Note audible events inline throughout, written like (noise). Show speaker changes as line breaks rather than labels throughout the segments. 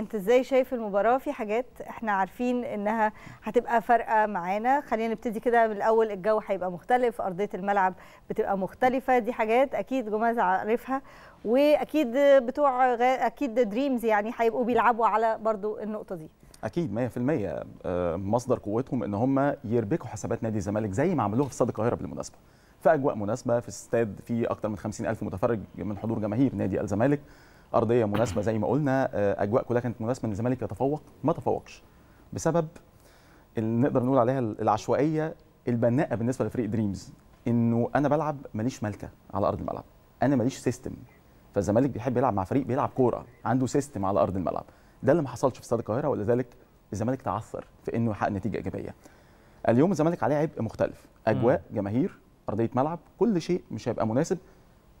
انت ازاي شايف المباراه في حاجات احنا عارفين انها هتبقى فارقه معانا خلينا نبتدي كده من الاول الجو هيبقى مختلف ارضيه الملعب بتبقى مختلفه دي حاجات اكيد جماز عارفها واكيد بتوع اكيد دريمز يعني هيبقوا بيلعبوا على برضو النقطه دي اكيد 100% آه، مصدر قوتهم ان هم يربكوا حسابات نادي الزمالك زي ما عملوها في استاد القاهره بالمناسبه في اجواء مناسبه في استاد فيه اكتر من 50000 متفرج من حضور جماهير نادي الزمالك ارضيه مناسبه زي ما قلنا آه، اجواء كلها كانت مناسبه ان الزمالك يتفوق ما تفوقش بسبب اللي نقدر نقول عليها العشوائيه البناءه بالنسبه لفريق دريمز انه انا بلعب ماليش ملكه على ارض الملعب انا ماليش سيستم فالزمالك بيحب يلعب مع فريق بيلعب كوره عنده سيستم على ارض الملعب ده اللي ما حصلش في استاد القاهره ولذلك الزمالك تعثر في انه يحقق نتيجه ايجابيه اليوم الزمالك عليه عبء مختلف اجواء جماهير ارضيه ملعب كل شيء مش هيبقى مناسب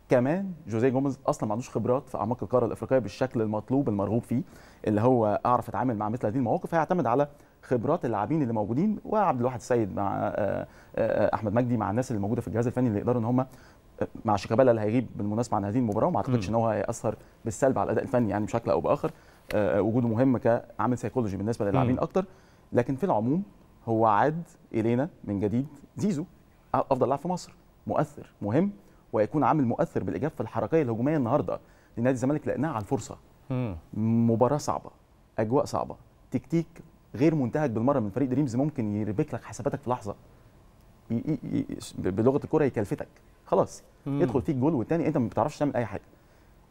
كمان جوزيه جوميز اصلا ما عندوش خبرات في اعماق القاره الافريقيه بالشكل المطلوب المرغوب فيه اللي هو اعرف اتعامل مع مثل هذه المواقف هيعتمد على خبرات اللاعبين اللي موجودين وعبد الواحد السيد مع آه، آه، احمد مجدي مع الناس اللي موجوده في الجهاز الفني اللي يقدروا ان هم آه، مع شيكابالا اللي هيغيب بالمناسبه عن هذه المباراه وما اعتقدش ان هو هياثر بالسلب على الاداء الفني يعني بشكل او باخر وجوده مهم كعامل سيكولوجي بالنسبه للاعبين اكتر لكن في العموم هو عاد الينا من جديد زيزو افضل لاعب في مصر مؤثر مهم ويكون عامل مؤثر بالإجابة في الحركيه الهجوميه النهارده لنادي الزمالك لأنها على الفرصه مباراه صعبه اجواء صعبه تكتيك غير منتهج بالمره من فريق دريمز ممكن يربك لك حساباتك في لحظه ي... ي... ي... بلغه الكره يكلفتك خلاص مم. يدخل فيك جول والتاني انت ما بتعرفش تعمل اي حاجه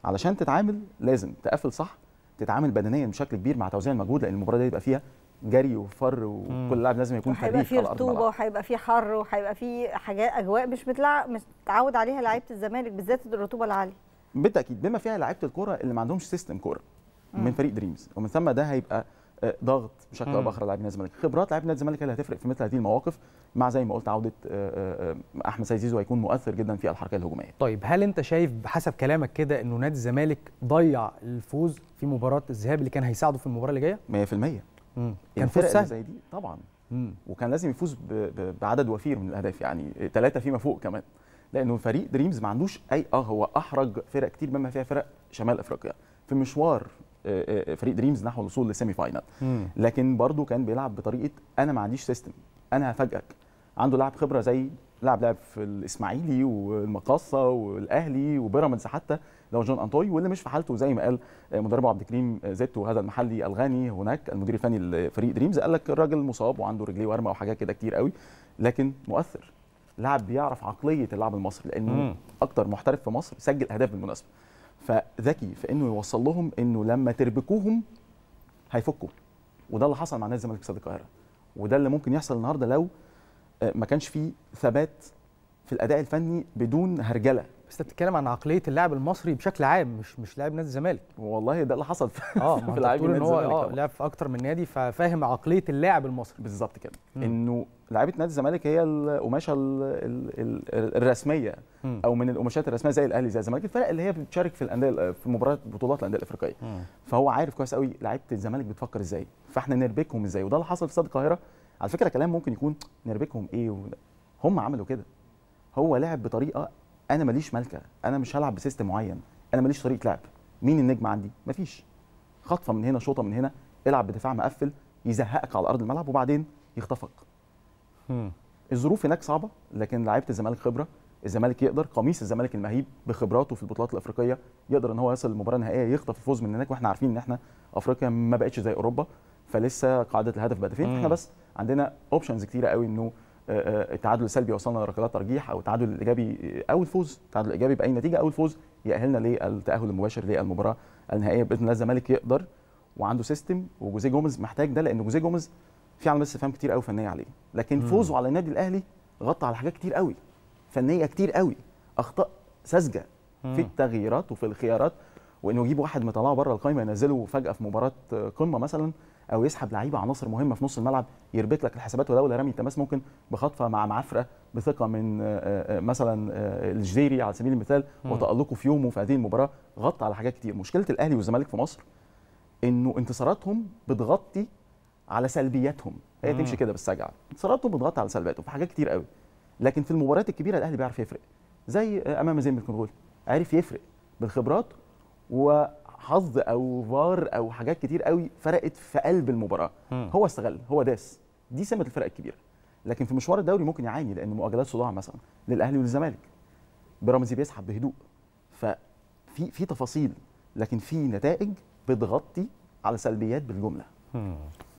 علشان تتعامل لازم تقفل صح تتعامل بدنيا بشكل كبير مع توزيع المجهود لان المباراه دي يبقى فيها جري وفر وكل لاعب لازم يكون حريف في رطوبه وهيبقى في حر وهيبقى في حاجات اجواء مش متلع... مش متعود عليها لعيبه الزمالك بالذات الرطوبه العاليه بالتاكيد بما فيها لعيبه الكوره اللي ما عندهمش سيستم كوره من فريق دريمز ومن ثم ده هيبقى آه، ضغط بشكل او باخر لاعبين الزمالك خبرات لاعبين الزمالك اللي هتفرق في مثل هذه المواقف مع زي ما قلت عوده آه، آه، احمد سيد زيزو هيكون مؤثر جدا في الحركه الهجوميه طيب هل انت شايف بحسب كلامك كده انه نادي الزمالك ضيع الفوز في مباراه الذهاب اللي كان هيساعده في المباراه اللي جايه 100% مم. يعني كان فرق سهل زي دي طبعا مم. وكان لازم يفوز بعدد وفير من الاهداف يعني ثلاثه فيما فوق كمان لانه فريق دريمز ما عندوش اي اه هو احرج فرق كتير مما فيها فرق شمال افريقيا في مشوار آه، آه، فريق دريمز نحو الوصول للسيمي فاينال لكن برضه كان بيلعب بطريقه انا ما عنديش سيستم انا هفاجئك عنده لاعب خبره زي لعب لعب في الاسماعيلي والمقاصه والاهلي وبيراميدز حتى لو جون انطوي واللي مش في حالته زي ما قال آه، مدربه عبد الكريم آه، زيتو هذا المحلي الغاني هناك المدير الفني لفريق دريمز قال لك الراجل مصاب وعنده رجليه ورمه وحاجات كده كتير قوي لكن مؤثر لاعب بيعرف عقليه اللاعب المصري لانه اكتر محترف في مصر سجل اهداف بالمناسبه فذكي في انه يوصل لهم انه لما تربكوهم هيفكوا وده اللي حصل مع نادي الزمالك في استاد القاهره وده اللي ممكن يحصل النهارده لو ما كانش فيه ثبات في الاداء الفني بدون هرجله بس انت بتتكلم عن عقليه اللاعب المصري بشكل عام مش مش لاعب نادي الزمالك والله ده اللي حصل (laughs) آه، في اه في لاعب ان هو اه لعب في اكتر من نادي ففاهم عقليه اللاعب المصري بالظبط كده انه لعيبه نادي الزمالك هي القماشه الرسميه مم. او من القماشات الرسميه زي الاهلي زي الزمالك الفرق اللي هي بتشارك في الانديه في مباريات بطولات الانديه الافريقيه مم. فهو عارف كويس قوي لعيبه الزمالك بتفكر ازاي فاحنا نربكهم ازاي وده اللي حصل في استاد القاهره على فكره كلام ممكن يكون نربكهم ايه و... هم عملوا كده هو لعب بطريقه انا ماليش ملكه انا مش هلعب بسيستم معين انا ماليش طريقه لعب مين النجم عندي مفيش خطفه من هنا شوطه من هنا العب بدفاع مقفل يزهقك على ارض الملعب وبعدين يخطفك الظروف هناك صعبه لكن لعيبه الزمالك خبره الزمالك يقدر قميص الزمالك المهيب بخبراته في البطولات الافريقيه يقدر ان هو يصل للمباراه النهائيه يخطف الفوز من هناك واحنا عارفين ان احنا افريقيا ما بقتش زي اوروبا فلسه قاعده الهدف بهدفين احنا بس عندنا اوبشنز كتيره قوي انه آه، آه، التعادل السلبي يوصلنا لركلات ترجيح او التعادل الايجابي آه، او الفوز التعادل الايجابي باي نتيجه او الفوز يأهلنا للتأهل المباشر للمباراه النهائيه باذن الله الزمالك يقدر وعنده سيستم وجوزيه جوميز محتاج ده لان جوزيه جوميز في علامات استفهام كتير قوي فنيه عليه لكن مم. فوزه على النادي الاهلي غطى على حاجات كتير قوي فنيه كتير قوي اخطاء ساذجه في التغييرات وفي الخيارات وانه يجيب واحد مطلعه بره القايمه ينزله فجاه في مباراه قمه مثلا او يسحب لعيبه عناصر مهمه في نص الملعب يربك لك الحسابات ولولا رامي التماس ممكن بخطفه مع معفره بثقه من آه، آه، آه، مثلا الجزيري على سبيل المثال وتالقه في يومه في هذه المباراه غطى على حاجات كتير مشكله الاهلي والزمالك في مصر انه انتصاراتهم بتغطي على سلبياتهم هي تمشي كده بالسجعه انتصاراتهم بتغطي على سلبياتهم في حاجات كتير قوي لكن في المباريات الكبيره الاهلي بيعرف يفرق زي امام زي ما عرف يفرق بالخبرات و حظ او فار او حاجات كتير قوي فرقت في قلب المباراه مم. هو استغل هو داس دي سمه الفرق الكبيره لكن في مشوار الدوري ممكن يعاني لان مؤجلات صداع مثلا للاهلي وللزمالك بيراميدز بيسحب بهدوء ففي في تفاصيل لكن في نتائج بتغطي على سلبيات بالجمله مم.